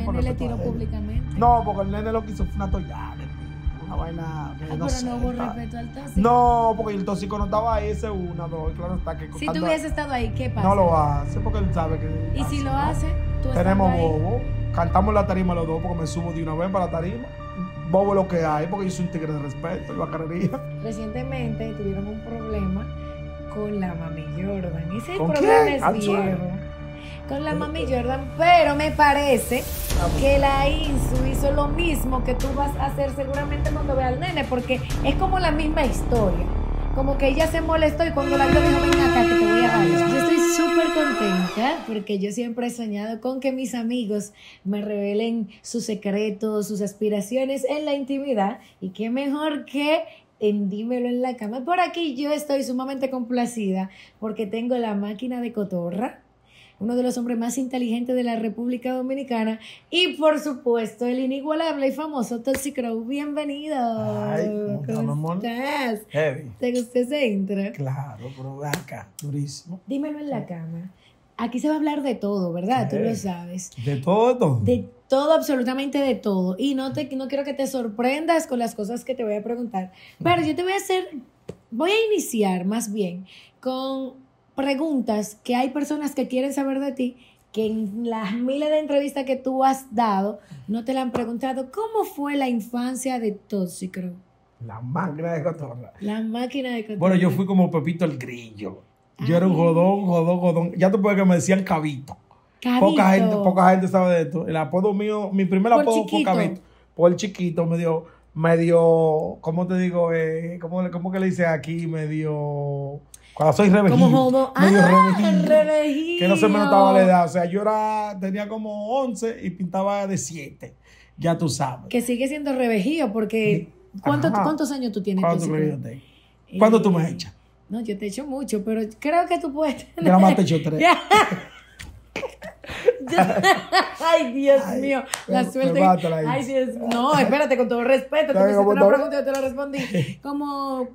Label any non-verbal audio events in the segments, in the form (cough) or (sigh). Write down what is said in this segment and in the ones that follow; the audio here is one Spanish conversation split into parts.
también le tiró públicamente. No, porque el nene lo quiso hizo fue una toallada. Una vaina no pero no hubo respeto al tóxico. No, porque el tóxico no estaba ahí, ese una, dos, claro está que Si tú hubieses estado ahí, ¿qué pasa? No lo hace porque él sabe que. Y si lo hace, tú Tenemos ahí? bobo. Cantamos la tarima los dos porque me subo de una vez para la tarima bobo lo que hay, porque yo soy un tigre de respeto, yo carrería. Recientemente tuvieron un problema con la mami Jordan. Ese ¿Con problema quién? es viejo con la mami Jordan, pero me parece que la Insu hizo lo mismo que tú vas a hacer seguramente cuando vea al nene, porque es como la misma historia. Como que ella se molestó y cuando la vio dijo, ven acá que te voy a Yo estoy súper contenta porque yo siempre he soñado con que mis amigos me revelen sus secretos, sus aspiraciones en la intimidad. Y qué mejor que en en la cama. Por aquí yo estoy sumamente complacida porque tengo la máquina de cotorra uno de los hombres más inteligentes de la República Dominicana y por supuesto el inigualable y famoso Tosi Crow. Bienvenido. Ay, ¿cómo estás? ¿Te ese Claro, pero acá, Dímelo en la cama. Aquí se va a hablar de todo, ¿verdad? Tú lo sabes. De todo. De todo, absolutamente de todo. Y no, te, no quiero que te sorprendas con las cosas que te voy a preguntar. Pero yo te voy a hacer, voy a iniciar más bien con preguntas que hay personas que quieren saber de ti que en las miles de entrevistas que tú has dado no te la han preguntado. ¿Cómo fue la infancia de Tóxicro? La máquina de cotorra. La máquina de cotorra. Bueno, yo fui como Pepito el Grillo. Yo era un jodón, jodón, jodón. Ya te puedes que me decían cabito. cabito. Poca gente, sabe de esto. El apodo mío, mi primer apodo fue cabito. Por chiquito, medio, medio, ¿cómo te digo? Eh, ¿cómo, ¿Cómo que le dice aquí? Medio Ahora soy revejillo. Como jodo. Medio ah, Que no se me notaba la edad. O sea, yo era, tenía como 11 y pintaba de 7. Ya tú sabes. Que sigue siendo revejillo porque... ¿cuánto, ¿Cuántos años tú tienes? ¿Cuántos años tengo? Eh, ¿Cuánto tú me echas? No, yo te echo mucho, pero creo que tú puedes (laughs) tener... Nada más te echo tres. (laughs) (laughs) ay, Dios mío, la suerte. ay, Dios. No, espérate, con todo respeto, hiciste una pregunta y yo te la respondí. Como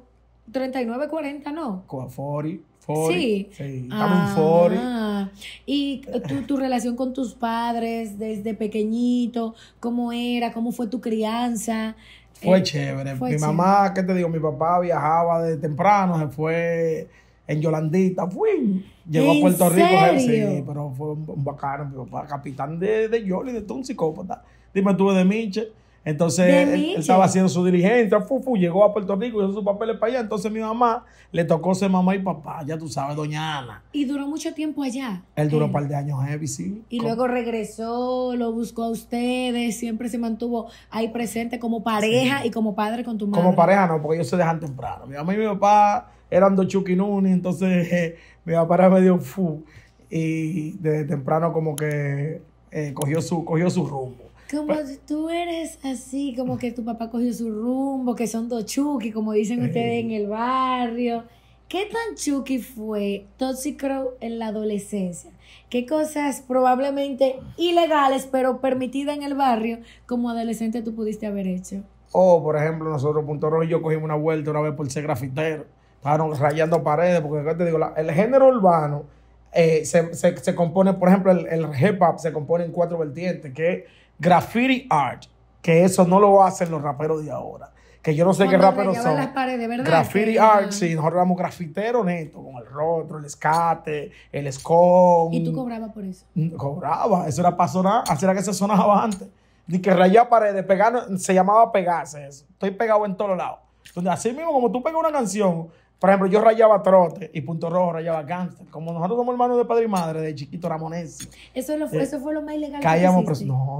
39.40, ¿no? 40. sí. sí. Ah. Y tu, tu relación con tus padres desde pequeñito, ¿cómo era? ¿Cómo fue tu crianza? Fue eh, chévere. mi mamá, ¿qué te digo? Mi papá viajaba de temprano, se fue en Yolandita, fui. Llegó a Puerto Rico, sí, pero fue un, bacano, mi papá, capitán de, de Yoli, de todo un psicópata. Dime tú de Miche. Entonces, él, estaba haciendo su dirigente. fufu, llegó a Puerto Rico, y hizo sus papeles para allá. Entonces, mi mamá le tocó ser mamá y papá, ya tú sabes, doña Ana. ¿Y duró mucho tiempo allá? Él duró un par de años heavy, sí. Y luego regresó, lo buscó a ustedes, siempre se mantuvo ahí presente como pareja y como padre con tu madre. Como pareja no, porque ellos se dejan temprano. Mi mamá y mi papá eran dos chuquinuni, entonces (laughs) mi papá era medio fu. Y desde temprano como que eh, cogió, su, cogió su rumbo. Como tú eres así, como que tu papá cogió su rumbo, que son dos chuki, como dicen ustedes en el barrio. ¿Qué tan chuki fue Toxic Crow en la adolescencia? ¿Qué cosas probablemente ilegales, pero permitidas en el barrio, como adolescente tú pudiste haber hecho? oh, por ejemplo, nosotros, Punto Rojo y yo cogimos una vuelta una vez por ser grafitero. Estaban rayando paredes, porque acá te digo, el género urbano eh, se, compone, por ejemplo, el, el hip hop se compone en cuatro vertientes, que graffiti art, que eso no lo hacen los raperos de ahora. Que yo no sé qué raperos son. Las paredes, ¿verdad? Graffiti art, sí, nosotros éramos grafiteros neto, con el rostro, el escate, el scone. ¿Y tú cobrabas por eso? Mm, cobraba, eso era para sonar, así era que se sonaba antes. Ni que rayaba paredes, pegar, se llamaba pegarse eso. Estoy pegado en todos lados. Entonces, así mismo, como tú pegas una canción, por ejemplo, yo rayaba trote y Punto Rojo rayaba gangster. Como nosotros somos hermanos de padre y madre, de chiquito Ramones. Eso, eh, eso fue lo más ilegal caíamos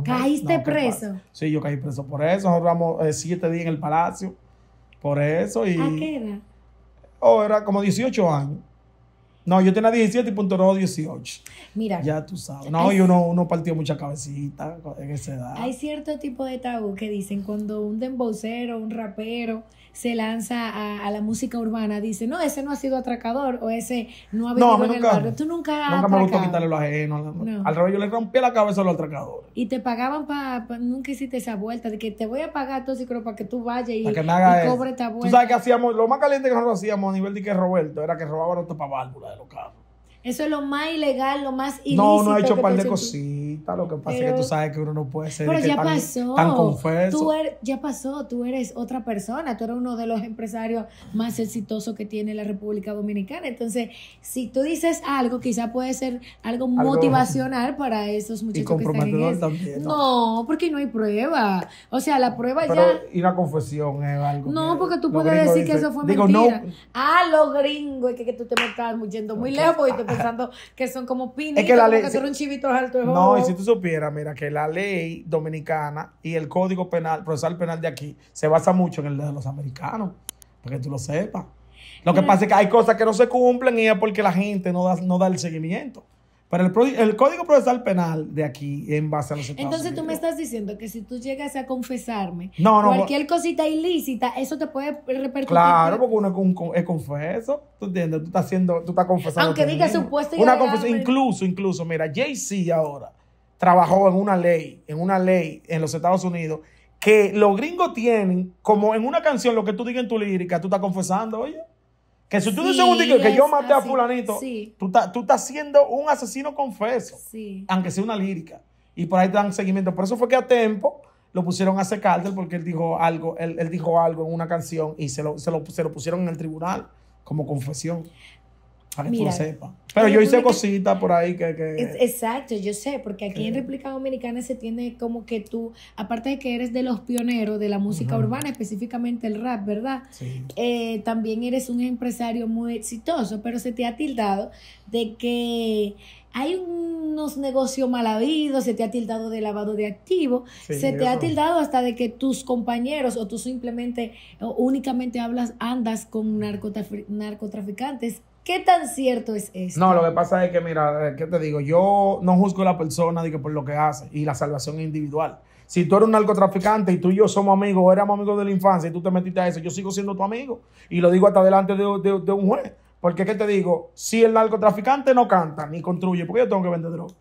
que ¿Caíste preso? Sí, yo caí preso por eso. Nosotros eh, siete días en el palacio por eso. Y, ¿A qué edad? Oh, era como 18 años. No, yo tenía 17 y punto rojo 18. Mira. Ya tú sabes. No, y uno, uno partió mucha cabecita en esa edad. Hay cierto tipo de tabú que dicen cuando un dembocero, un rapero se lanza a, a, la música urbana, dice, no, ese no ha sido atracador o ese no ha venido en el barrio. Tú nunca has Nunca me gustó quitarle lo ajeno. Al revés, yo le rompí la cabeza a los atracadores. Y te pagaban para... nunca hiciste esa vuelta de que te voy a pagar todo creo para que tú vayas y, que me esta vuelta. Tú sabes que hacíamos... Lo más caliente que nosotros hacíamos a nivel de que Roberto era que robaba los para válvulas de los carros. Eso es lo más ilegal, lo más ilícito. No, no ha hecho un par de cositas lo que pasa es que tú sabes que uno no puede ser pero ya tan, pasó. confeso. Tú er-, ya pasó, tú eres otra persona. Tú eres uno de los empresarios más exitosos que tiene la República Dominicana. Entonces, si tú dices algo, quizá puede ser algo, motivacional para esos muchachos y que están en también, ¿no? porque no hay prueba. O sea, la prueba pero, ya... Y la confesión es algo No, porque tú puedes decir que eso fue digo, mentira. No. Ah, los gringos, es que, que tú te me estás yendo muy lejos y te pensando que son como pinitos Es que la ley... Que son un chivito alto. No, si tú supieras, mira, que la ley dominicana y el código penal, procesal penal de aquí, se basa mucho en el de los americanos, para que tú lo sepas. Lo que mm. pasa es que hay cosas que no se cumplen y es porque la gente no da, no da el seguimiento. Pero el, Código Procesal Penal de aquí, en base a los Entonces tú me estás diciendo que si tú llegas a confesarme cualquier cosita ilícita, eso te puede repercutir. Claro, porque uno es, confeso, ¿tú entiendes? Tú estás, haciendo, tú estás confesando. Aunque diga supuesto y incluso, incluso, mira, Jay-Z ahora trabajó en una ley, en una ley en los Estados Unidos, que los gringos tienen, como en una canción, lo que tú digas en tu lírica, tú estás confesando, oye. Que si tú dices un día que yo maté a fulanito, tú, estás, siendo un asesino confeso, aunque sea una lírica. Y por ahí te dan seguimiento. Por eso fue que a tiempo lo pusieron a hacer cárcel porque él dijo algo, él, dijo algo en una canción y se lo, se lo, se lo pusieron en el tribunal como confesión. Para que Mira, Pero yo hice cositas por ahí que, que... exacto, yo sé, porque aquí en República Dominicana se tiene como que tú, aparte de que eres de los pioneros de la música urbana, específicamente el rap, ¿verdad? Sí. Eh, también eres un empresario muy exitoso, pero se te ha tildado de que hay unos negocios mal habidos, se te ha tildado de lavado de activos, se te ha tildado hasta de que tus compañeros o tú simplemente únicamente hablas, andas con narcotraficantes ¿Qué tan cierto es eso. No, lo que pasa es que, mira, eh, ¿qué te digo? Yo no juzgo a la persona que por lo que hace y la salvación es individual. Si tú eres un narcotraficante y tú y yo somos amigos o éramos amigos de la infancia y tú te metiste a eso, yo sigo siendo tu amigo. Y lo digo hasta delante de, de un juez. Porque, ¿qué te digo? Si el narcotraficante no canta ni construye, ¿por qué yo tengo que vender droga?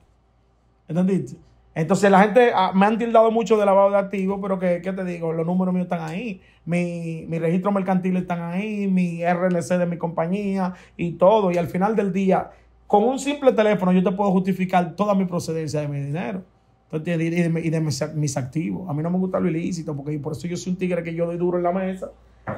¿Entendiste? Entonces la gente ah, me han tildado mucho de lavado de activos, pero que, ¿qué te digo? Los números míos están ahí, mi, mi registro mercantil están ahí, mi RNC de mi compañía y todo. Y al final del día, con un simple teléfono yo te puedo justificar toda mi procedencia de mi dinero. y de, mis, activos. A mí no me gusta lo ilícito, porque por eso yo soy un tigre que yo doy duro en la mesa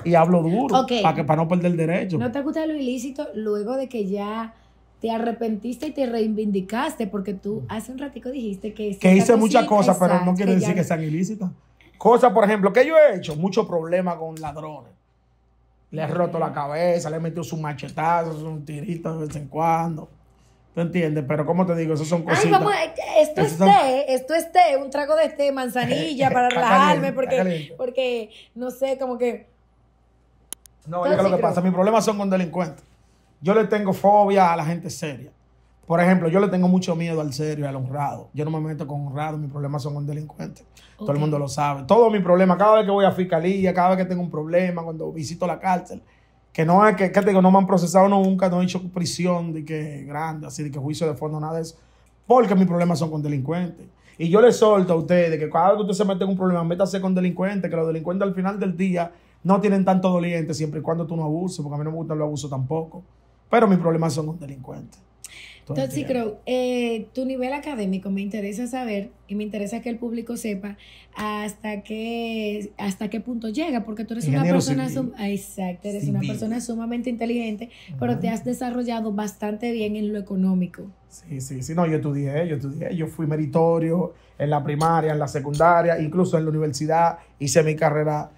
y hablo duro, para, que, para no perder el derecho. ¿No te gusta lo ilícito luego de que ya te arrepentiste y te reivindicaste porque tú mm. hace un ratico dijiste que... Que hice muchas cosas, pero no quiere decir que sean ilícitas. Cosas, por ejemplo, que yo he hecho, mucho problema con ladrones. Le he roto la cabeza, le he metido sus machetazo un tirito de vez en cuando. ¿Tú entiendes? Pero como te digo, eso son cosas eh, esto es té, esto es té, un trago de té, manzanilla (laughs) para relajarme, porque, porque, no sé, como que... No, es lo que pasa, mis problemas son con delincuentes. Yo le tengo fobia a la gente seria. Por ejemplo, yo le tengo mucho miedo al serio al honrado. Yo no me meto con honrado, mis problemas son con delincuentes. Todo el mundo lo sabe. todos mis problemas cada vez que voy a fiscalía, cada vez que tengo un problema, cuando visito la cárcel, que no es que, que no me han procesado nunca, no he hecho prisión de que grande, así de que juicio de fondo, nada de eso. Porque mis problemas son con delincuentes. Y yo les solto a ustedes que cada vez que usted se mete en un problema, métase con delincuentes, que los delincuentes al final del día no tienen tanto doliente siempre y cuando tú no abuses, porque a mí no me gusta el abuso tampoco pero mis problemas son un delincuente. Entonces, creo, eh, tu nivel académico me interesa saber y me interesa que el público sepa hasta qué, hasta qué punto llega, porque tú eres una persona, sumamente inteligente, pero te has desarrollado bastante bien en lo económico. Sí, sí, sí, no, yo estudié, yo estudié, yo fui meritorio en la primaria, en la secundaria, incluso en la universidad, hice mi carrera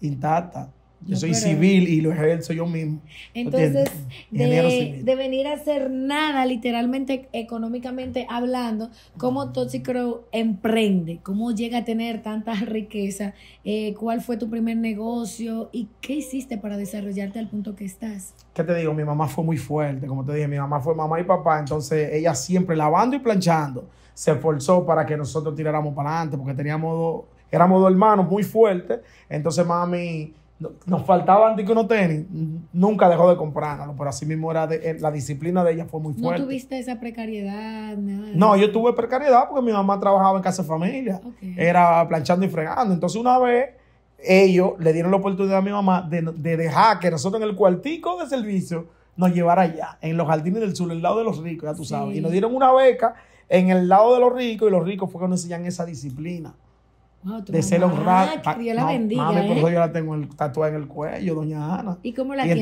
intacta. Yo soy civil y lo ejerzo yo mismo. Entonces, de, venir a hacer nada, literalmente, económicamente hablando, ¿cómo Toxicrow emprende? ¿Cómo llega a tener tanta riqueza? Eh, ¿Cuál fue tu primer negocio? ¿Y qué hiciste para desarrollarte al punto que estás? ¿Qué te digo? Mi mamá fue muy fuerte, como te dije, mi mamá fue mamá y papá, entonces ella siempre lavando y planchando se esforzó para que nosotros tiráramos para adelante, porque teníamos dos, éramos dos hermanos muy fuertes, entonces mami nos faltaban que uno tenis, nunca dejó de comprarlo pero así mismo era de, eh, la disciplina de ella fue muy fuerte. ¿No tuviste esa precariedad? No, yo tuve precariedad porque mi mamá trabajaba en casa de familia, era planchando y fregando. Entonces una vez ellos le dieron la oportunidad a mi mamá de, de dejar que nosotros en el cuartico de servicio nos llevara allá, en los jardines del sur, el lado de los ricos, ya tú sabes. Y nos dieron una beca en el lado de los ricos y los ricos fue que nos enseñan esa disciplina de ser honrada. Dios la no, bendiga. por ¿eh? eso yo la tengo el, tatuada en el cuello, doña Ana. ¿Y cómo la y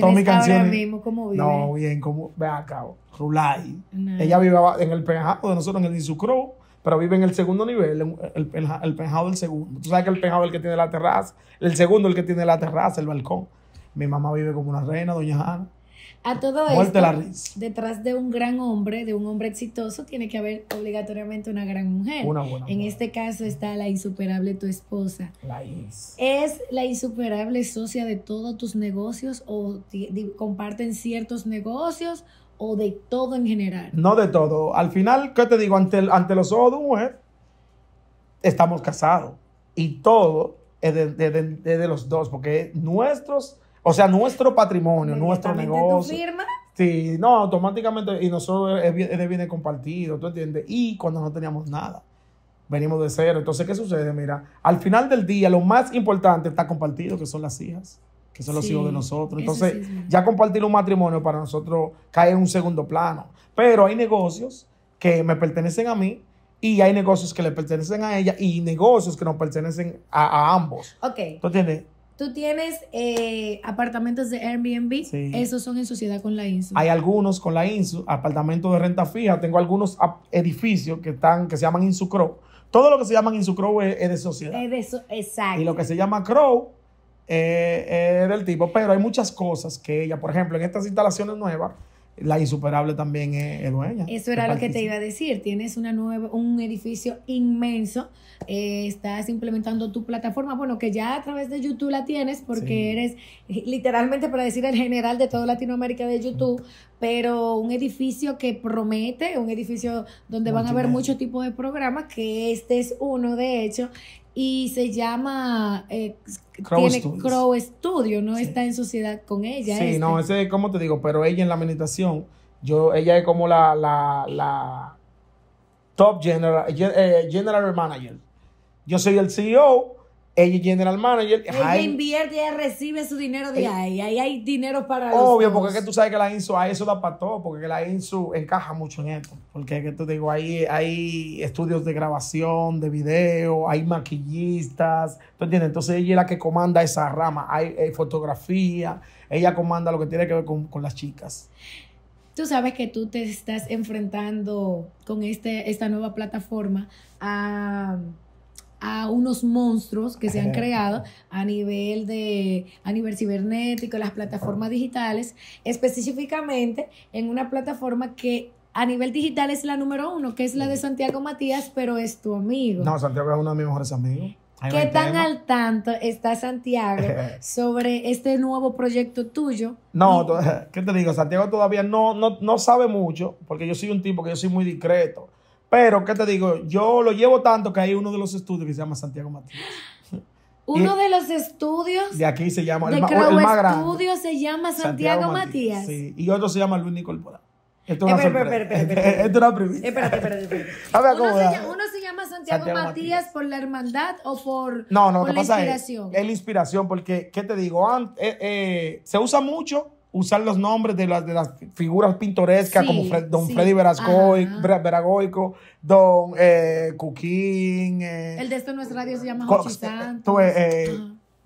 mismo? ¿Cómo vive? No, bien, como, ve acá, rulai Ella vive en el penjado de nosotros, en el Insucro, pero vive en el segundo nivel, el, el, el del segundo. Tú sabes que el penjado es el que tiene la terraza, el segundo es el que tiene la terraza, el balcón. Mi mamá vive como una reina, doña Ana. A todo esto, detrás de un gran hombre, de un hombre exitoso, tiene que haber obligatoriamente una gran mujer. Una buena en este caso está la insuperable tu esposa. La ¿Es la insuperable socia de todos tus negocios o comparten ciertos negocios o de todo en general? No de todo. Al final, ¿qué te digo? Ante, ante los ojos de una mujer, estamos casados. Y todo es de los dos, porque nuestros o sea, nuestro patrimonio, nuestro negocio. tu firma? Sí, no, automáticamente, y nosotros es, eh, viene compartido, ¿tú entiendes? Y cuando no teníamos nada, venimos de cero. Entonces, ¿qué sucede? Mira, al final del día, lo más importante está compartido, que son las hijas, que son los hijos de nosotros. Entonces, ya compartir un matrimonio para nosotros cae en un segundo plano. Pero hay negocios que me pertenecen a mí, y hay negocios que le pertenecen a ella y negocios que nos pertenecen a, a ambos. Ok. ¿Tú entiendes? Tú tienes eh, apartamentos de Airbnb, esos son en sociedad con la INSU. Hay algunos con la INSU, apartamentos de renta fija, tengo algunos edificios que están que se llaman INSU Crow. Todo lo que se llama INSU Crow es, de sociedad. exacto. Y lo que se llama Crow eh, es del tipo, pero hay muchas cosas que ella, por ejemplo, en estas instalaciones nuevas, la insuperable también es, dueña. Eso era lo que te iba a decir. Tienes una nueva, un edificio inmenso. Eh, estás implementando tu plataforma, bueno, que ya a través de YouTube la tienes porque eres literalmente, para decir, el general de toda Latinoamérica de YouTube, pero un edificio que promete, un edificio donde van a haber muchos tipos de programas, que este es uno de hecho, y se llama eh, Crow, tiene Crow Studio, no está en sociedad con ella. Sí, no, este. ese, es como te digo, pero ella en la administración, yo, ella es como la, la, la top general, eh, general manager. Yo soy el CEO ella es general manager. Ella invierte, ella recibe su dinero de eh, ahí. Ahí hay dinero para. Obvio, porque es que tú sabes que la INSU, a eso da para todo, porque la INSU encaja mucho en esto. Porque es que te digo, ahí hay estudios de grabación, de video, hay maquillistas. ¿Tú entiendes? Entonces ella es la que comanda esa rama. Hay, fotografía, ella comanda lo que tiene que ver con, con las chicas tú sabes que tú te estás enfrentando con este, esta nueva plataforma a a unos monstruos que se han creado a nivel de a nivel cibernético, las plataformas digitales, específicamente en una plataforma que a nivel digital es la número uno, que es la de Santiago Matías, pero es tu amigo. No, Santiago es uno de mis mejores amigos. ¿Qué tan al tanto está Santiago (laughs) sobre este nuevo proyecto tuyo? No, (laughs) ¿qué te digo? Santiago todavía no, no, no sabe mucho, porque yo soy un tipo que yo soy muy discreto. Pero, ¿qué te digo? Yo lo llevo tanto que hay uno de los estudios que se llama Santiago Matías. (laughs) Uno de los estudios. De aquí se llama. De el, más grande. estudio se llama Santiago, Matías. Sí, y otro se llama Luis Nicolás. Esto es espera. Eh, (laughs) Esto es una primicia. Espérate, espera, espérate. (laughs) uno, se llama, uno se llama Santiago, Matías, por la hermandad o por, no, no, por la pasa inspiración. Es, la inspiración, porque, ¿qué te digo? Eh, eh, se usa mucho usar los nombres de las, figuras pintorescas como don Freddy Veragoico, don eh, Cuquín. Eh, el de esto no radio, se llama Hochi eh, Santos. Eh,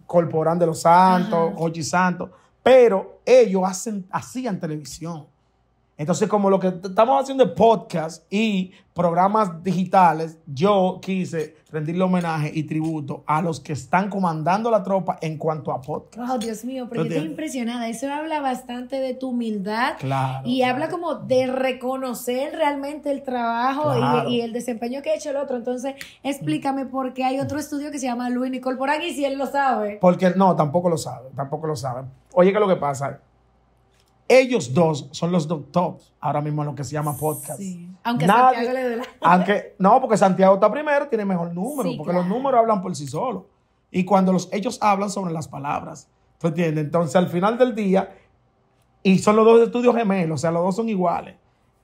Corporán de los Santos, Hochi Santos. Pero ellos hacen, hacían televisión. Entonces, como lo que estamos haciendo es podcast y programas digitales, yo quise rendirle homenaje y tributo a los que están comandando la tropa en cuanto a podcast. Oh, Dios mío, porque yo estoy impresionada. Eso habla bastante de tu humildad. Claro, y habla como de reconocer realmente el trabajo y, el desempeño que ha hecho el otro. Entonces, explícame mm. por qué hay otro estudio que se llama Luis Nicole Porán y si él lo sabe. Porque no, tampoco lo sabe, tampoco lo sabe. Oye, ¿qué es lo que pasa? Ellos dos son los dos tops ahora mismo en lo que se llama podcast. Aunque Santiago le dé la... (laughs) aunque, no, porque Santiago está primero, tiene mejor número, porque los números hablan por sí solos. Y cuando los ellos hablan sobre las palabras, ¿tú entiendes? Entonces, al final del día, y son los dos estudios gemelos, o sea, los dos son iguales.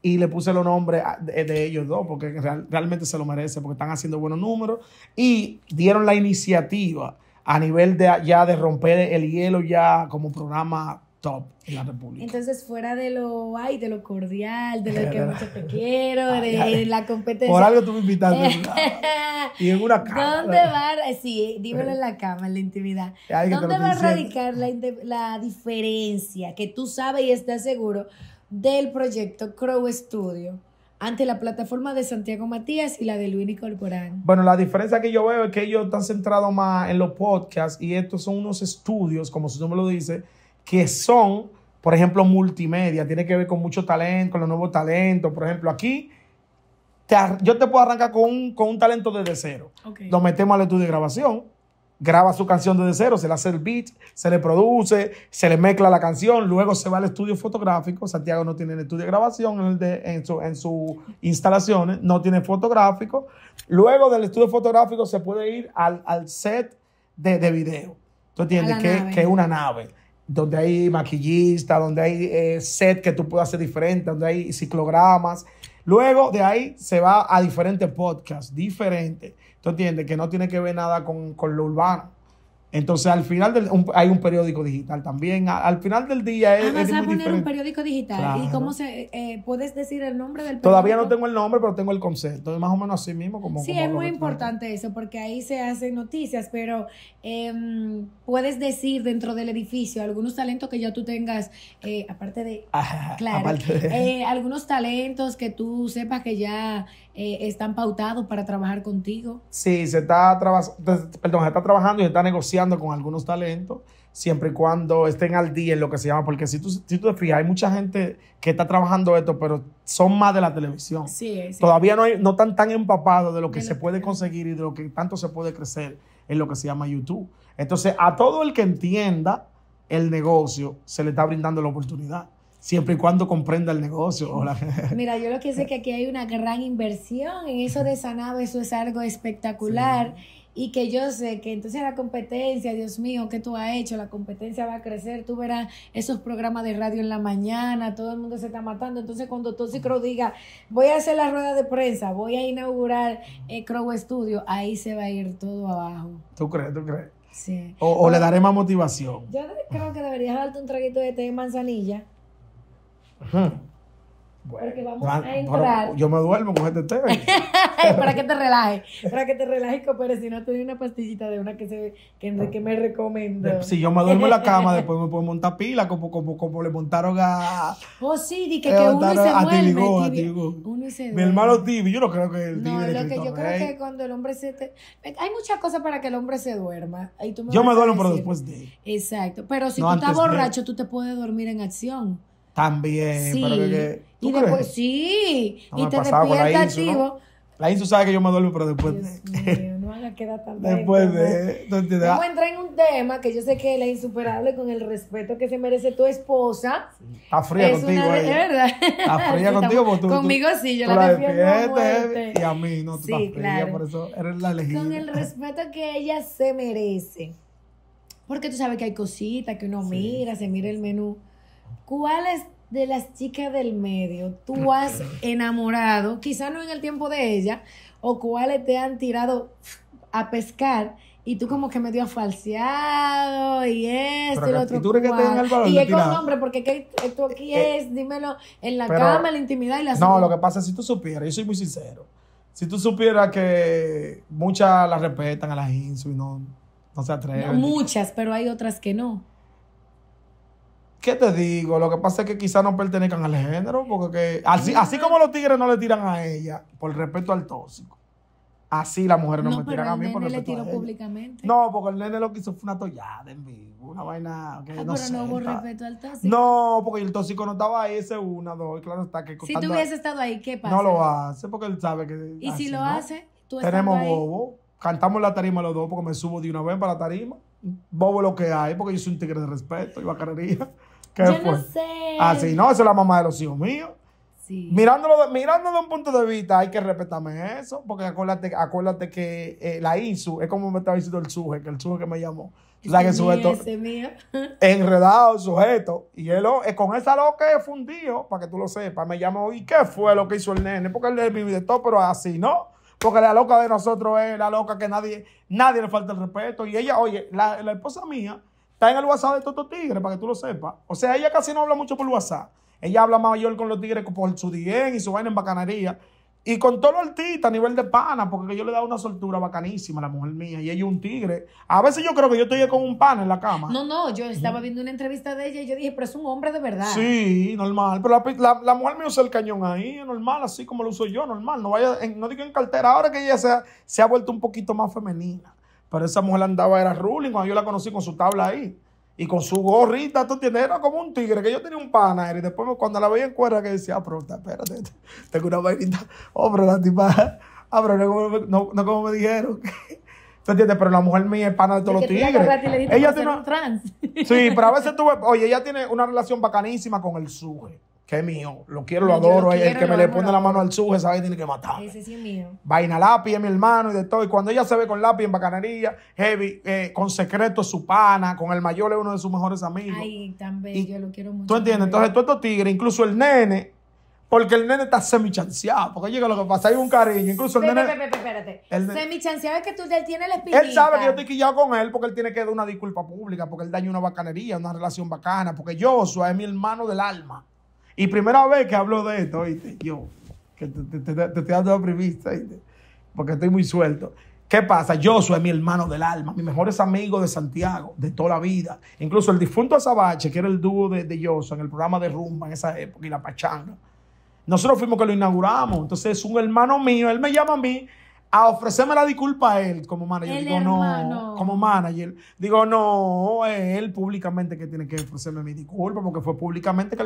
Y le puse los nombres de, ellos dos, porque realmente se lo merece, porque están haciendo buenos números. Y dieron la iniciativa a nivel de, ya de romper el hielo ya como programa en la República. Entonces, fuera de lo, ay, de lo cordial, de lo que (laughs) mucho te quiero, de, la competencia. Por algo tú me invitaste. (laughs) y en una cama. ¿Dónde va, sí, dímelo en la cama, en la intimidad. ¿Dónde va a radicar la, diferencia que tú sabes y estás seguro del proyecto Crow Studio? ante la plataforma de Santiago Matías y la de Luis Corporán. Bueno, la diferencia que yo veo es que ellos están centrados más en los podcasts y estos son unos estudios, como su nombre lo dice, que son, por ejemplo, multimedia, tiene que ver con mucho talento, con los nuevos talentos. Por ejemplo, aquí yo te puedo arrancar con un, talento desde cero. Lo metemos al estudio de grabación, graba su canción desde cero, se le hace el beat, se le produce, se le mezcla la canción, luego se va al estudio fotográfico. Santiago no tiene el estudio de grabación en, de, en, sus instalaciones, no tiene fotográfico. Luego del estudio fotográfico se puede ir al, set de, de video. ¿Tú entiendes? Que, que es una nave donde hay maquillista, donde hay eh, set que tú puedas hacer diferente, donde hay ciclogramas. Luego de ahí se va a diferentes podcasts, diferentes. ¿Tú entiendes? Que no tiene que ver nada con, con lo urbano. Entonces, al final del hay un periódico digital también. Al, final del día es. Ah, vas a poner un periódico digital. ¿Y cómo se eh, puedes decir el nombre del periódico? Todavía no tengo el nombre, pero tengo el concepto. Es más o menos así mismo como. Sí, es muy importante eso, porque ahí se hacen noticias, pero em, puedes decir dentro del edificio algunos talentos que ya tú tengas, eh, aparte de. (laughs) claro. Aparte de... Eh, algunos talentos que tú sepas que ya eh, están pautados para trabajar contigo. Sí, se está, perdón, se está trabajando y se está negociando con algunos talentos, siempre y cuando estén al día en lo que se llama, porque si tú, si te fijas, hay mucha gente que está trabajando esto, pero son más de la televisión. Todavía no, hay, no están tan empapados de lo que se puede conseguir y de lo que tanto se puede crecer en lo que se llama YouTube. Entonces, a todo el que entienda el negocio, se le está brindando la oportunidad siempre y cuando comprenda el negocio. (laughs) Mira, yo lo que sé es que aquí hay una gran inversión en eso de Sanado, eso es algo espectacular. Y que yo sé que entonces la competencia, Dios mío, que tú has hecho? La competencia va a crecer, tú verás esos programas de radio en la mañana, todo el mundo se está matando. Entonces cuando Tóxicro diga, voy a hacer la rueda de prensa, voy a inaugurar el eh, Crow Studio, ahí se va a ir todo abajo. ¿Tú crees? ¿Tú crees? Sí. O, le daré más motivación. Yo creo que deberías darte un traguito de té de manzanilla yo me duermo con este té. (laughs) para que te relajes, para que te relajes, pero si no te doy una pastillita de una que se que me recomienda. Si yo me duermo en la (laughs) cama, después me puedo montar pila, como, como, como le montaron a. Oh, sí, di que, que uno se a ti digo Mi hermano Tibi, yo no creo que No, lo que yo creo que cuando el hombre se hay muchas cosas para que el hombre se duerma. yo me duermo, pero después de. Exacto. Pero si tú estás borracho, tú te puedes dormir en acción. También. Sí. Pero que, ¿tú y crees? después, sí. y te despiertas activo. ¿no? La Insu sabe que yo me duermo, pero después. Dios mío, (laughs) no van a quedar tan Después de. Vamos entra a entrar en un tema que yo sé que es insuperable, con el respeto que se merece tu esposa. Está fría es contigo, una... (laughs) ¿verdad? Está fría contigo, porque tú. Conmigo sí, yo la despierto. Y a mí no, tú sí, estás fría, por eso eres la elegida. Con el respeto que ella se merece. Porque tú sabes que hay cositas que uno mira, se mira el menú. ¿Cuáles de las chicas del medio tú has enamorado, quizá no en el tiempo de ella, o cuáles te han tirado a pescar? y tú como que me dio falseado y esto y lo otro. Y que y es con nombre, porque esto eh, aquí eh, es, dímelo, en la cama, la intimidad y la No, lo que pasa es si tú supieras, yo soy muy sincero. Si tú supieras que muchas las respetan a las Insu y no, se atreven. muchas, pero hay otras que no. ¿Qué te digo? Lo que pasa es que quizás no pertenezcan al género, porque que, así, como los tigres no le tiran a ella por respeto al tóxico, así las mujeres no, me tiran a mí por respeto le tiró públicamente. No, porque el nene lo que hizo fue una tollada en vivo, una vaina ah, no pero no hubo respeto al tóxico. No, porque el tóxico no estaba ahí, ese una, dos, claro está que... Si tú hubieses estado ahí, ¿qué pasa? No lo hace, porque él sabe que... Y si lo hace, tú Tenemos ahí? bobo, cantamos la tarima los dos, porque me subo de una vez para la tarima. Bobo lo que hay, porque yo soy un tigre de respeto y bacanería. ¿Qué fue? no Así, ah, no, esa es la mamá de los hijos míos. Sí. Mirándolo de, un punto de vista, hay que respetarme eso, porque acuérdate, acuérdate que eh, la hizo, es como me estaba diciendo el suje, que el suje que me llamó. O sea, que el sujeto. Ese mío. (laughs) enredado, sujeto. Y él eh, con esa loca es fundido, para que tú lo sepas. Me llamó, ¿y qué fue lo que hizo el nene? Porque él vive de todo, pero así, ¿no? Porque la loca de nosotros es la loca que nadie, nadie le falta el respeto. Y ella, oye, la esposa mía en el WhatsApp de Toto Tigre, para que tú lo sepas. O sea, ella casi no habla mucho por WhatsApp. Ella habla mayor con los tigres por su DM y su vaina en bacanería. Y con todo lo artistas a nivel de pana, porque yo le he dado una soltura bacanísima a la mujer mía y ella es un tigre. A veces yo creo que yo estoy con un pana en la cama. No, no, yo estaba viendo una entrevista de ella y yo dije, pero es un hombre de verdad. Sí, normal. Pero la, la, mujer mía usa el cañón ahí, normal, así como lo uso yo, normal. No vaya, en, no digo en cartera, ahora que ella se ha vuelto un poquito más femenina. Pero esa mujer andaba, era ruling, cuando yo la conocí con su tabla ahí. Y con su gorrita, ¿tú entiendes? Era como un tigre, que yo tenía un pana. Y después cuando la veía en cuerda, que decía, ah, pero espérate, (laughs) tengo una vainita. Oh, pero la tipa, ah, pero no, como me dijeron. ¿Tú entiendes? Pero la mujer mía es pana de todos los tigres. Ella tiene un trans. Sí, pero a veces (laughs) tuve, oye, ella tiene una relación bacanísima con el suje que es mío. Lo quiero, lo adoro. el que me le pone la mano al suje, sabe que tiene que matar. Ese sí es mío. Vaina lápiz es mi hermano y de todo. Y cuando ella se ve con lápiz en bacanería, heavy, eh, con secreto su pana, con el mayor es uno de sus mejores amigos. Ay, también, yo lo quiero mucho. ¿Tú entiendes? Entonces, todo estos tigres, incluso el nene, porque el nene está semichanceado. Porque llega lo que pasa, hay un cariño. Incluso el nene. Espérate, espérate. chanseado es que tú él tiene el espinita. Él sabe que yo estoy quillado con él porque él tiene que dar una disculpa pública, porque él daña una bacanería, una relación bacana. Porque Joshua es mi hermano del alma. Y primera vez que hablo de esto, ¿viste? yo, que te, estoy dando la ¿viste? porque estoy muy suelto. ¿Qué pasa? Yo es mi hermano del alma, mi mejor amigo de Santiago, de toda la vida. Incluso el difunto Azabache, que era el dúo de, de Yoso en el programa de Rumba en esa época y la Pachanga. Nosotros fuimos que lo inauguramos. Entonces es un hermano mío, él me llama a mí a ofrecerme la disculpa a él como manager. digo, no, como manager. Digo, no, es él públicamente que tiene que ofrecerme mi disculpa porque fue públicamente que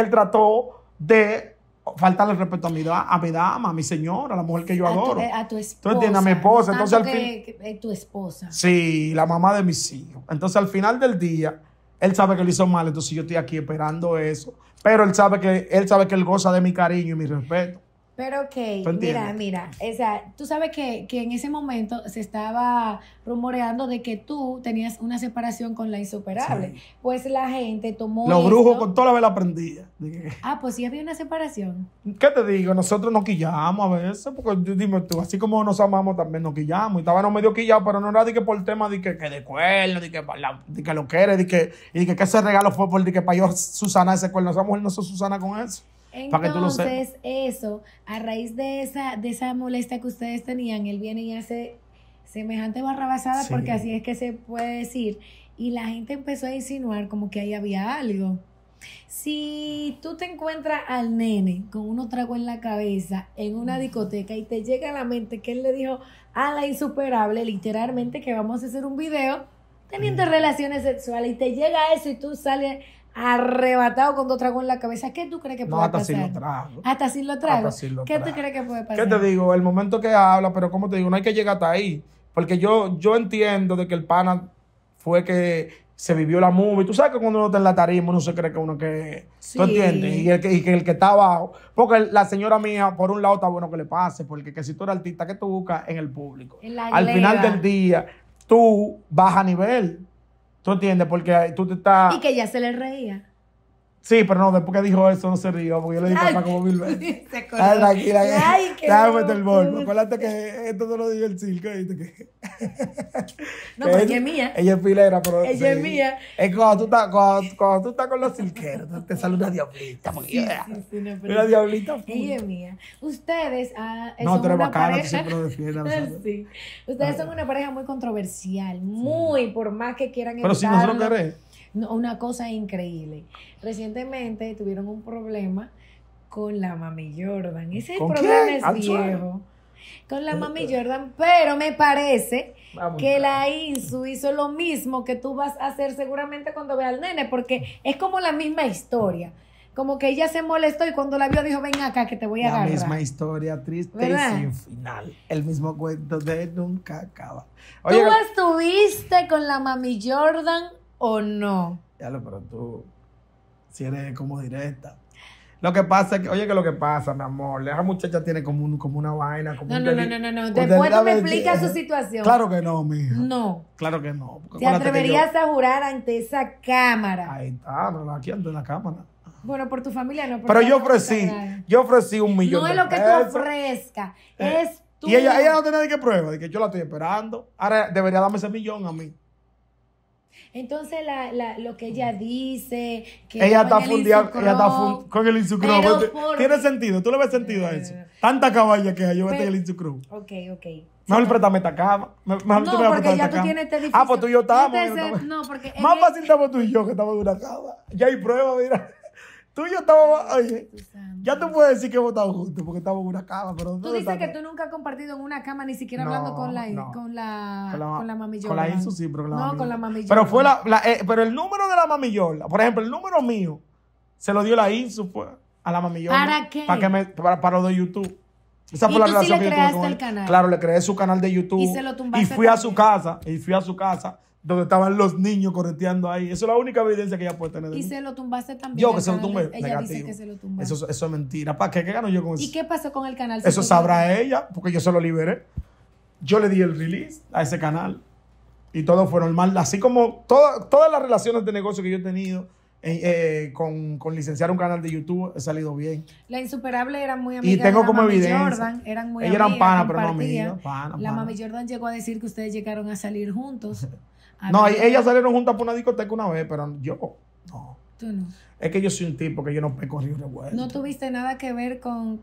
él, trató de faltarle respeto a mi, a dama, a mi señora, a la mujer que yo adoro. a tu esposa. Eh, Tú entiendes, a mi esposa. Entonces, al eh, tu esposa. Sí, la mamá de mis hijos. Entonces, al final del día, él sabe que lo hizo mal, entonces yo estoy aquí esperando eso. Pero él sabe que él sabe que él goza de mi cariño y mi respeto. Pero ok, mira, mira, o sea, tú sabes que, en ese momento se estaba rumoreando de que tú tenías una separación con la insuperable. Pues la gente tomó. Los brujos con toda la vela prendida. (laughs) Ah, pues sí había una separación. ¿Qué te digo? Nosotros nos quillamos a veces, porque dime tú, así como nos amamos también nos quillamos. Y estábamos medio quillados, pero no era de que por el tema de que, que de cuerno, de que, lo quieres, de que, y que, ese regalo fue por de que para yo Susana ese cuerno. Esa mujer no se Susana con eso. Entonces, eso, a raíz de esa, de esa molestia que ustedes tenían, él viene y hace semejante barrabasada, basada, porque así es que se puede decir. Y la gente empezó a insinuar como que ahí había algo. Si tú te encuentras al nene con uno trago en la cabeza en una discoteca y te llega a la mente que él le dijo a la insuperable, literalmente, que vamos a hacer un video teniendo relaciones sexuales y te llega eso y tú sales arrebatado con dos tragos en la cabeza, ¿qué tú crees que puede hasta pasar? lo trago. Hasta si lo trago. ¿Qué tú crees que puede pasar? ¿Qué te digo? El momento que habla, pero como te digo, no hay que llegar hasta ahí. Porque yo, yo entiendo de que el pana fue que se vivió la movie. Tú sabes que cuando uno está en la tarima, uno se cree que uno que. ¿Tú entiendes? Y, el que, y el que está abajo. Porque la señora mía, por un lado, está bueno que le pase, porque que si tú eres artista, ¿qué tú buscas en el público? Al final del día, tú vas a nivel. ¿Tú entiendes? Porque tú te estás... Y que ya se le reía. Sí, pero no, después que dijo eso no se rió, porque yo le dije papá como mil veces. ay, (laughs) ah, tranquila, ay, que déjame meter el bol. Acuérdate que esto no lo dijo el circo, ¿viste? (laughs) No, pero ella es mía. Ella es pilera, pero. Ella es mía. Es cuando tú estás, cuando, cuando tú estás con los cirqueros, te sale una diablita. Sí, sí, pero... Una diablita. Ella es mía. Ustedes. Ah, no, tú eres bacana, tú siempre lo defiendes. (laughs) sí. Ustedes ah. son una pareja muy controversial, muy, por más que quieran. Pero si si nosotros querés. No, una cosa increíble. Recientemente tuvieron un problema con la mami Jordan. Ese problema es viejo. Con la eh, mami eh. Jordan, pero me parece que la Insu hizo lo mismo que tú vas a hacer seguramente cuando vea al nene, porque es como la misma historia. Como que ella se molestó y cuando la vio dijo, ven acá que te voy a la agarrar. La misma historia triste y sin final. El mismo cuento de nunca acaba. tú estuviste con la mami Jordan o no? Ya lo, pero tú, si eres como directa. Lo que pasa es que, oye, que lo que pasa, mi amor, esa muchacha tiene como, como una vaina, como no, no, no, no, no, no, después no me explica su situación. Claro que no, mija. No. Claro que no. ¿Te atreverías a jurar ante esa cámara? Ahí está, no, aquí ante la cámara. Bueno, por tu familia no. Pero yo ofrecí, yo ofrecí un millón No es lo que tú ofrezcas, eh, es tu... Y ella, ella no tiene que prueba, de que yo la estoy esperando. Ahora debería darme ese millón a mí. Entonces, la, la, lo que ella dice, que ella está fundida ella está con el Insucro. Tiene sentido, tú le ves sentido a eh, eso. Tanta caballa que hay, yo metí el Insucro. Ok, ok. Mejor préstame esta cama. Mejor no, tú me porque ya tú tienes este edificio. Ah, pues tú y yo estamos. Este Más fácil estamos tú y yo que estamos en una cama. Ya hay pruebas, mira. Tú y yo estábamos. Oye, ya te puedo decir que hemos estado juntos porque estábamos en una cama. Pero tú dices que tú nunca has compartido en una cama, ni siquiera hablando con, la, no. con, la, con la. Con Con la sí, pero con la No, con la mamillola. Pero, fue la, eh, pero el número de la mamillola. por ejemplo, el número mío, se lo dio la Insu a la mamillola. ¿Para qué? Para, que me, para, de YouTube. Esa fue ¿Y la tú sí le creaste El canal. Claro, le creé su canal de YouTube. Y se lo tumbaste. Y fui a su casa. Y fui a su casa donde estaban los niños correteando ahí. Eso es la única evidencia que ella puede tener. Y se lo tumbaste también. Yo que se lo tumbé. Ella dice que se lo tumbé. Eso, eso, es mentira. ¿Para qué? ¿Qué gano yo con eso? ¿Y qué pasó con el canal? Eso sabrá ella, porque yo se lo liberé. Yo le di el release a ese canal y todo fue normal. Así como todas las relaciones de negocio que yo he tenido. Eh, eh, con, con, licenciar un canal de YouTube he salido bien. La insuperable era muy amiga. Y tengo como evidencia. Jordan, eran muy Ellos eran pana, pero no amigas. La Mami Jordan llegó a decir que ustedes llegaron a salir juntos. (laughs) no, ellas salieron juntas por una discoteca una vez, pero yo no. Tú no. Es que yo soy un tipo que yo no corrí de revuelto. ¿No tuviste nada que ver con,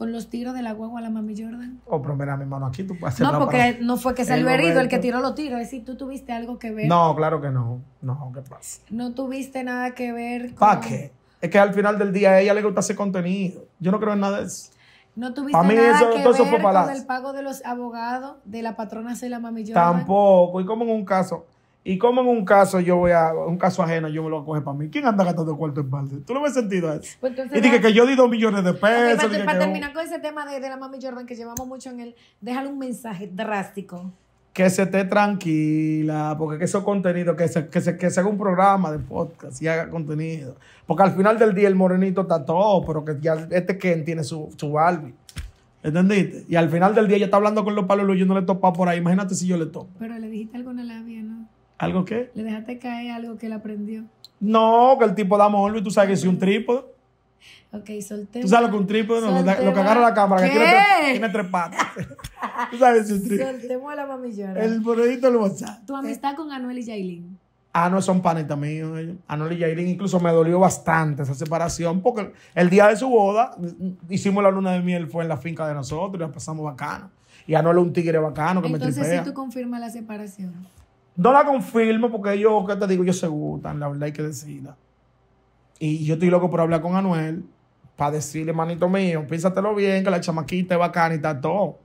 los tiros de la guagua a la mami Jordan? Oh, pero mira, mi hermano, aquí tú No, porque no fue que salió el herido el que tiró los tiros. Es decir, tú tuviste algo que ver. No, claro que no. No, ¿qué pasa? No tuviste nada que ver con. ¿Para qué? Es que al final del día a ella le gusta ese contenido. Yo no creo en nada de eso. No tuviste nada que ver con el pago de los abogados de la patrona Cela Mami Jordan. Tampoco. Y como en un caso, y como en un caso yo voy a, un caso ajeno, yo me lo coge para mí. ¿Quién anda gastando cuarto en balde? ¿Tú lo ves sentido a eso? Pues y dije que yo di dos millones de pesos. para, terminar con ese tema de, de, la Mami Jordan que llevamos mucho en él, déjale un mensaje drástico que se esté tranquila, porque que eso contenido, que se, que, que haga un programa de podcast y haga contenido. Porque al final del día el morenito está todo, pero que ya este Ken tiene su, su Barbie. ¿Entendiste? Y al final del día ya está hablando con los palos yo no le topa por ahí. Imagínate si yo le topo. Pero le dijiste algo en la labia, ¿no? ¿Algo qué? Le dejaste caer algo que él aprendió. No, que el tipo da amor y tú sabes que es un trípode. Ok, solté. Tú sabes lo que un trípode, lo que agarra la cámara, ¿Qué? que tiene tres, tiene patas. (laughs) Tú sabes un trípode. Soltemos a la mamillona. El bonito del WhatsApp. Tu amistad con Anuel y Jailin. Ah, no, son panitas míos. Anuel y Jailin, incluso me dolió bastante esa separación, porque el día de su boda mm, hicimos la luna de miel, fue en la finca de nosotros y la pasamos bacano. Y Anuel es un tigre bacano que Entonces, me Entonces, si tú confirmas la separación. No la confirmo porque ellos, ¿qué te digo? Ellos se gustan, la verdad hay que decirla. Y yo estoy loco por hablar con Anuel para decirle, manito mío, piénsatelo bien, que la chamaquita es bacana y está todo.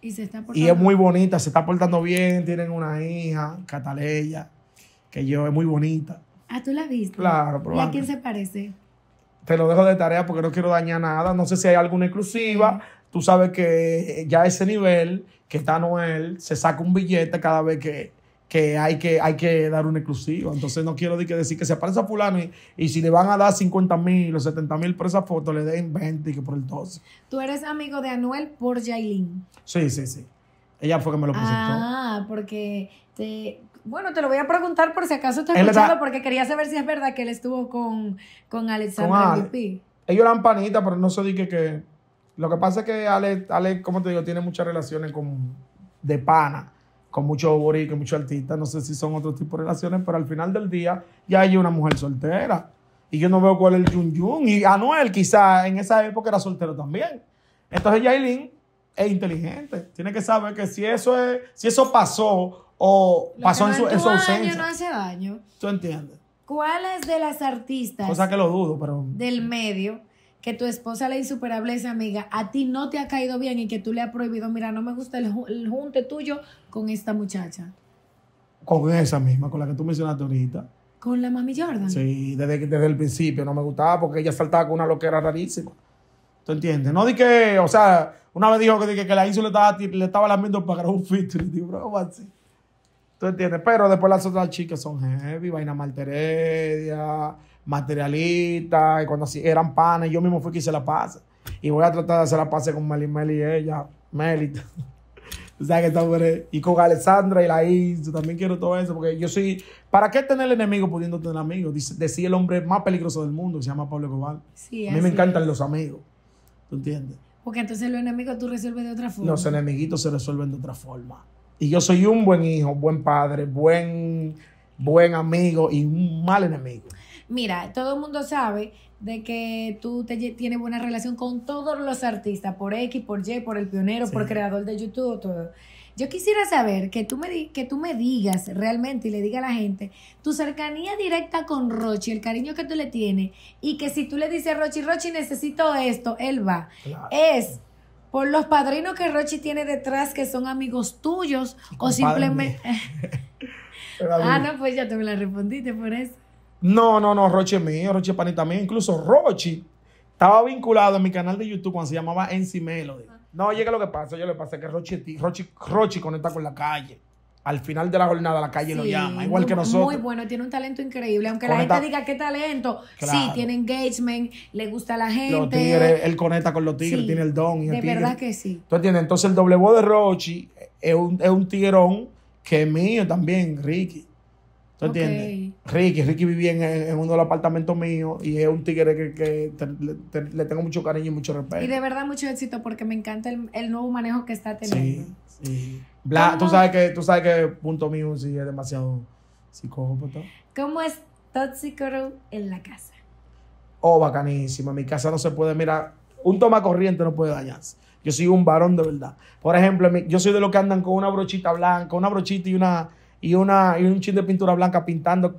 Y, es muy bonita, se está portando bien, tienen una hija, Cataleya, que yo es muy bonita. Ah, tú la viste. Claro, pero. ¿Y a quién se parece? Te lo dejo de tarea porque no quiero dañar nada. No sé si hay alguna exclusiva. Tú sabes que ya a ese nivel que está Noel, se saca un billete cada vez que que hay que, hay que dar un exclusivo. Entonces no quiero decir que se aparezca fulano y, si le van a dar 50 mil o 70 mil por esa foto, le den 20 y que por el 12. Tú eres amigo de Anuel por Jailin. Sí, sí, sí. Ella fue que me lo presentó. Ah, porque te, bueno, te lo voy a preguntar por si acaso te escuchando, porque quería saber si es verdad que él estuvo con, con Alexander Ellos eran panita pero no sé di que. Lo que pasa es que Alex, Ale como te digo, tiene muchas relaciones con, de pana con muchos boricos, muchos artistas, no sé si son otro tipo de relaciones, pero al final del día ya hay una mujer soltera. Y yo no veo cuál es el Jun Jun. Y Anuel quizá en esa época era soltero también. Entonces Yailin es inteligente. Tiene que saber que si eso es, si eso pasó o pasó en su, en su ausencia. no hace daño. ¿Tú entiendes? ¿Cuáles de las artistas? Cosa que lo dudo, pero. Del medio que tu esposa, la insuperable esa amiga, a ti no te ha caído bien y que tú le has prohibido, mira, no me gusta el, junte tuyo con esta muchacha. Con esa misma, con la que tú mencionaste ahorita. ¿Con la mami Jordan? Sí, desde, el principio no me gustaba porque ella saltaba con una loquera rarísima. ¿Tú entiendes? No di que, o sea, una vez dijo que, la hizo le estaba, le estaba lamiendo para grabar un y (laughs) Digo, bro, así. ¿Tú entiendes? Pero después las otras chicas son heavy, vaina malteredia, materialista, y cuando así eran panes, yo mismo fui que hice la paz Y voy a tratar de hacer la pase con Meli Meli y ella, Meli. (laughs) o sea que estamos Y con Alessandra y la Is, también quiero todo eso, porque yo soy. ¿Para qué tener enemigos pudiendo tener amigos? Dice, decía el hombre más peligroso del mundo, se llama Pablo Cobal a mí me encantan los amigos. ¿Tú entiendes? Porque entonces los enemigos tú resuelves de otra forma. Los enemiguitos se resuelven de otra forma. Y yo soy un buen hijo, buen padre, buen, buen amigo y un mal enemigo. Mira, todo el mundo sabe de que tú te, tienes buena relación con todos los artistas, por X, por Y, por el pionero, por creador de YouTube, todo. Yo quisiera saber que tú, me que tú me digas realmente y le diga a la gente tu cercanía directa con Rochi, el cariño que tú le tienes, y que si tú le dices Rochi, Rochi, necesito esto, él va. Es por los padrinos que Rochi tiene detrás, que son amigos tuyos, o simplemente. (laughs) ah, no, pues ya tú me la respondiste por eso. No, no, no, Roche es mío, Roche es panita mío. Incluso Roche estaba vinculado a mi canal de YouTube cuando se llamaba Ency Melody. No, llega lo que pasa, yo le pasé que Roche, Roche, Roche conecta con la calle al final de la jornada la calle lo llama, igual que nosotros. Muy bueno, tiene un talento increíble. Aunque la gente diga qué talento, sí, tiene engagement, le gusta a la gente. Los tigres, él conecta con los tigres, tiene el don. Y de verdad que sí. ¿Tú entiendes? Entonces el doble de Roche es un, es un que es mío también, Ricky. ¿Tú entiendes? Ricky, Ricky vivía en, uno de los apartamentos míos y es un tigre que, le tengo mucho cariño y mucho respeto. Y de verdad mucho éxito porque me encanta el, nuevo manejo que está teniendo. Sí, tú sabes que tú sabes que punto mío sí es demasiado psicópata. Pues, ¿Cómo es Tóxico en la casa? Oh, bacanísima. Mi casa no se puede, mirar. un toma corriente no puede dañarse. Yo soy un varón de verdad. Por ejemplo, yo soy de los que andan con una brochita blanca, una brochita y una y, una, y un chin de pintura blanca pintando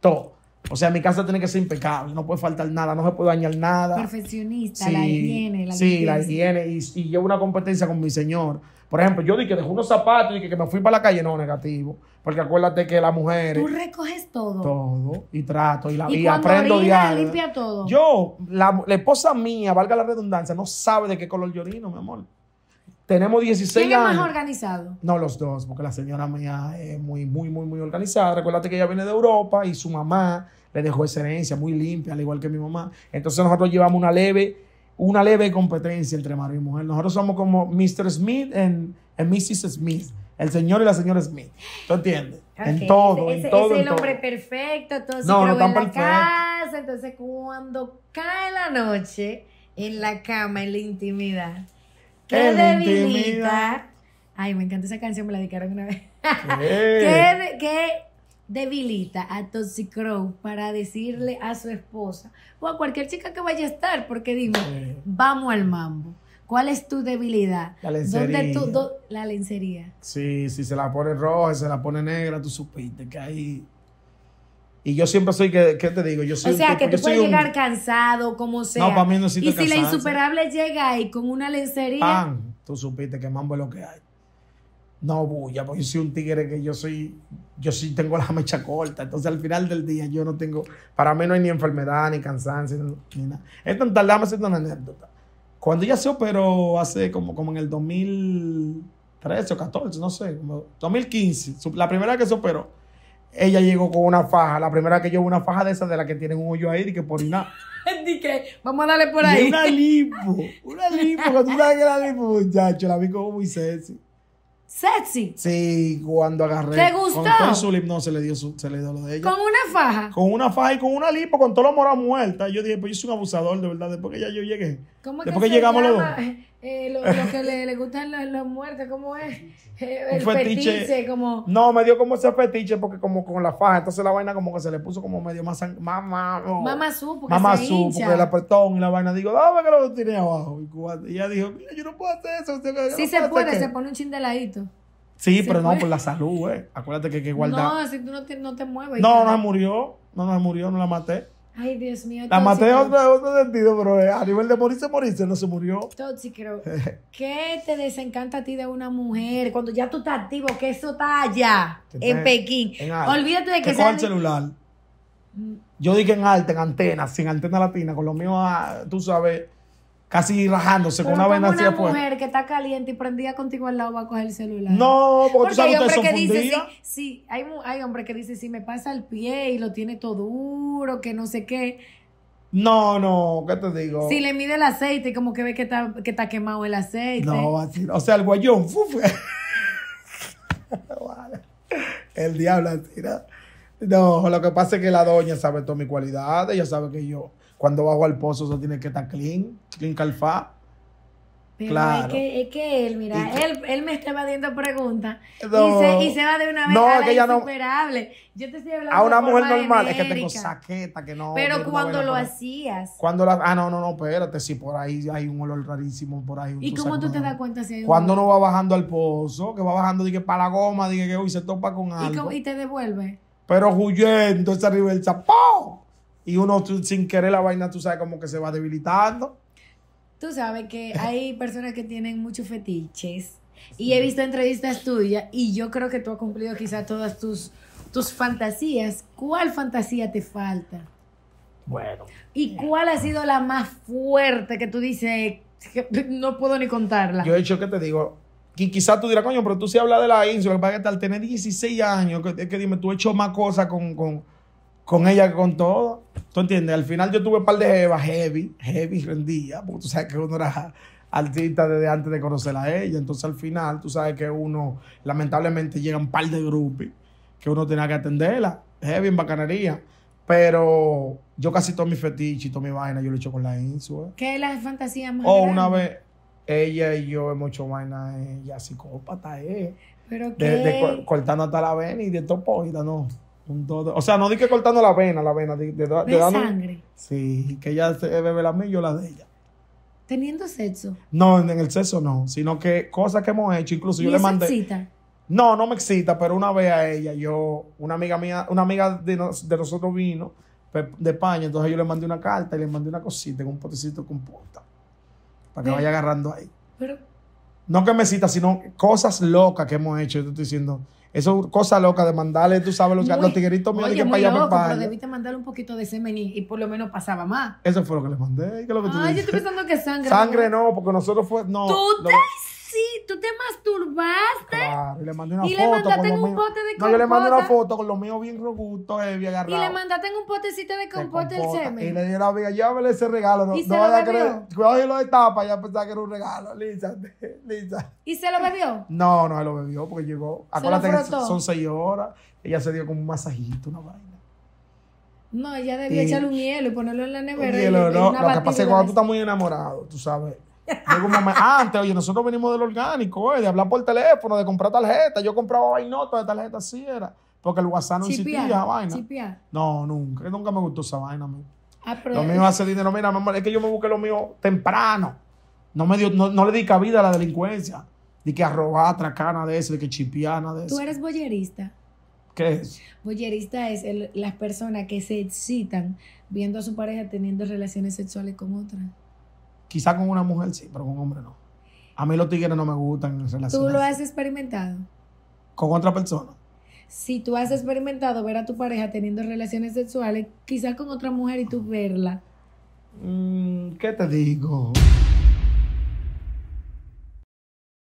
todo. O sea, mi casa tiene que ser impecable, no puede faltar nada, no se puede dañar nada. Profesionista, la higiene, la Sí, la higiene. Y, y, llevo una competencia con mi señor. Por ejemplo, yo dije que dejé unos zapatos y que, que me fui para la calle, no, negativo. Porque acuérdate que la mujer. Tú recoges todo. Todo. Y trato, y la vida, aprendo orina, limpia todo. Yo, la, esposa mía, valga la redundancia, no sabe de qué color llorino, mi amor. Tenemos 16 años. ¿Quién es más organizado? No, los dos, porque la señora mía es muy, muy, muy, muy organizada. Recuerda que ella viene de Europa y su mamá le dejó esa herencia muy limpia, al igual que mi mamá. Entonces nosotros llevamos una leve, una leve competencia entre marido y mujer. Nosotros somos como Mr. Smith en, Mrs. Smith. El señor y la señora Smith. ¿Tú entiendes? En todo, en todo. Es el hombre perfecto, entonces no, no Entonces, cuando cae la noche, en la cama, en la intimidad qué debilita. Ay, me encanta esa canción, me la dedicaron una vez. (laughs) ¿Qué, debilita a Toxic Crow para decirle a su esposa o a cualquier chica que vaya a estar? Porque digo, vamos al mambo. ¿Cuál es tu debilidad? La lencería. ¿Dónde tú, la lencería. Sí, si se la pone roja, se la pone negra, tú supiste que ahí. Y yo siempre soy, que, ¿qué te digo? Yo soy o sea, que tú puedes llegar cansado, como sea. No, para mí no Y si la insuperable llega ahí con una lencería. Pan, tú supiste que mambo es lo que hay. No, bulla, porque yo soy un tigre que yo soy, yo sí tengo la mecha corta. Entonces al final del día yo no tengo, para mí no hay ni enfermedad, ni cansancio, ni, nada. Es tan tardamos, una anécdota. Cuando ya se operó hace como, como en el 2013 o 14, no sé, como 2015, la primera vez que se operó ella llegó con una faja. La primera que yo una faja de esas de la que tienen un hoyo ahí, y que por nada. (laughs) que vamos a darle por ahí. una lipo, una lipo, que tú sabes que la lipo, muchacho, la vi como muy sexy. ¿Sexy? Sí, cuando agarré. ¿Te gustó? Con todo su lip, no, se le dio, se le dio lo de ella. ¿Con una faja? Con una faja y con una lipo, con todo lo morado muerta. Yo dije, pues yo soy un abusador, de verdad, después que ya yo llegué. ¿Cómo después que, llegamos los dos. Eh, lo, lo, que le, le gustan los, los, muertos, ¿cómo es? Eh, el fetiche, como... No, me dio como ese fetiche porque como con la faja, entonces la vaina como que se le puso como medio más... más más más porque hincha porque el apretón y la vaina. Digo, dame que lo tiene abajo. Y ella dijo, mira, yo no puedo hacer eso. Sí se puede, se pone un chindeladito de Sí, pero no, por la salud, eh. Acuérdate que hay que guardar. No, si tú no te, no te mueves. No, no se murió. No, no murió, no la maté. Ay, Dios mío. La maté en otro sentido, pero eh, a nivel de morirse, morirse, no se murió. creo. (laughs) ¿Qué te desencanta a ti de una mujer cuando ya tú estás activo, que eso está allá, en, Pekín? Olvídate de que sea... el celular. Mm. Yo dije en alta, en antena, sin antena latina, con lo mío, ah, tú sabes casi rajándose con una vena así una mujer que está caliente y prendida contigo al lado va a coger el celular. No, porque, tú sabes hay hombre que dice, sí, sí, hay, hay hombre que dice, si me pasa el pie y lo tiene todo duro, que no sé qué. No, no, ¿qué te digo? Si le mide el aceite y como que ve que está, que está quemado el aceite. No, así, o sea, el guayón. (laughs) el diablo así, ¿no? No, lo que pasa es que la doña sabe todas mis cualidades, ella sabe que yo cuando bajo al pozo, eso tiene que estar clean, clean calfá. Pero claro. es, que, es que él, mira, él, él, me está haciendo preguntas y, se, va de una vez no, que insuperable. No, Yo te estoy hablando A una mujer normal es que tengo saqueta, que no. Pero cuando lo hacías. Cuando ah, no, no, no, espérate, si por ahí hay un olor rarísimo, por ahí. ¿Y cómo tú te das cuenta si hay un Cuando no va bajando al pozo, que va bajando, dije, para la goma, dije que hoy se topa con algo. ¿Y, te devuelve? Pero huyendo esa riversa, ¡pum! y uno sin querer la vaina, tú sabes, como que se va debilitando. Tú sabes que (laughs) hay personas que tienen muchos fetiches y he visto entrevistas tuyas y yo creo que tú has cumplido quizás todas tus, tus fantasías. ¿Cuál fantasía te falta? Bueno. ¿Y cuál ha sido la más fuerte que tú dices, que no puedo ni contarla? Yo he hecho que te digo, y quizás tú dirás, coño, pero tú sí hablas de la insula que que al tener 16 años, que, que dime, tú he hecho más cosas con, con ella que con todo. ¿Tú entiendes? Al final yo tuve un par de jevas heavy, heavy rendía, porque tú sabes que uno era artista desde antes de conocer a ella. Entonces al final tú sabes que uno, lamentablemente, llega un par de grupos que uno tenía que atenderla, heavy en bacanería. Pero yo casi todo mi fetichito y mi vaina yo lo he hecho con la INSU. ¿eh? ¿Qué es la fantasía más O una vez ella y yo hemos hecho vaina, ella psicópata Eh. ¿Pero qué? De, cortando hasta la vena y de topo y no o sea, no dije cortando la vena, la vena. De, sangre. Sí, que ella se bebe la mía y yo la de ella. ¿Teniendo sexo? No, en, el sexo no, sino que cosas que hemos hecho, incluso yo le mandé... Excita? No, no me excita, pero una vez a ella, yo, una amiga mía, una amiga de, nosotros vino pues, de España, entonces yo le mandé una carta y le mandé una cosita, un potecito con punta. para que vaya agarrando ahí. Pero... No que me excita, sino cosas locas que hemos hecho, yo te estoy diciendo eso es cosa loca de mandarle, tú sabes, los, los tigueritos míos que muy loco, Pero debiste mandarle un poquito de semen y, por lo menos pasaba más. Eso fue lo que le mandé. ¿Qué es lo que tú Ay, yo estoy pensando que sangre. Sangre no, porque nosotros fue. No. ¿Tú lo, te sí, tú te masturbaste. y le mandé una y le mandaste un pote de compota. No, yo le mandé una foto con lo mío bien robusto, eh, bien agarrado. Y le mandaste un potecito de compota, el semen. Y le dije a la amiga, llévele ese regalo. No, ¿Y no vaya a creer. Cuidado y lo destapa, ya pensaba que era un regalo. Lisa, (laughs) Lisa. ¿Y se lo bebió? No, no se lo bebió porque llegó. Acuérdate que son seis horas. Ella se dio como un masajito, una vaina. No, ella debía echar echarle un hielo y ponerlo en la nevera. no. lo que pasa es que cuando tú estás muy enamorado, tú sabes, Ah, antes, oye, nosotros venimos del orgánico, de hablar por teléfono, de comprar tarjeta Yo compraba vainotas de tarjeta así era. Porque el WhatsApp no existía esa vaina. No, nunca. Nunca me gustó esa vaina. Ah, lo mío hace dinero. Mira, es que yo me busqué lo mío temprano. No, me no, le di cabida a la delincuencia. De que arroba atracar, nada de eso, de que chipiar, nada de eso. Tú eres boyerista. ¿Qué es? Boyerista es las personas que se excitan viendo a su pareja teniendo relaciones sexuales con otras. Quizá con una mujer sí, pero con un hombre no. A mí los tigres no me gustan en relación. ¿Tú lo has experimentado? Con otra persona. Si tú has experimentado ver a tu pareja teniendo relaciones sexuales, quizás con otra mujer y tú verla. Mm, ¿Qué te digo?